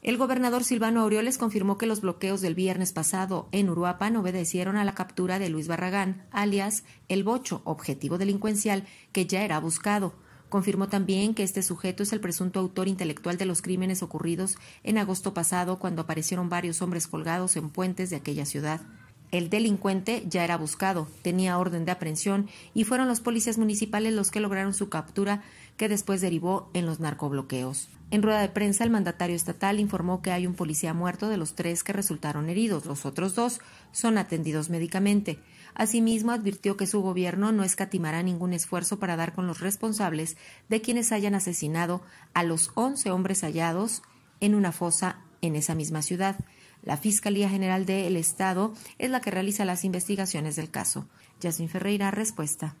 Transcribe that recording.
El gobernador Silvano Aureoles confirmó que los bloqueos del viernes pasado en Uruapan obedecieron a la captura de Luis Barragán, alias El Bocho, objetivo delincuencial que ya era buscado. Confirmó también que este sujeto es el presunto autor intelectual de los crímenes ocurridos en agosto pasado cuando aparecieron varios hombres colgados en puentes de aquella ciudad. El delincuente ya era buscado, tenía orden de aprehensión y fueron los policías municipales los que lograron su captura, que después derivó en los narcobloqueos. En rueda de prensa, el mandatario estatal informó que hay un policía muerto de los tres que resultaron heridos. Los otros dos son atendidos médicamente. Asimismo, advirtió que su gobierno no escatimará ningún esfuerzo para dar con los responsables de quienes hayan asesinado a los 11 hombres hallados en una fosa en esa misma ciudad. La Fiscalía General del Estado es la que realiza las investigaciones del caso. Yasmin Ferreira, respuesta.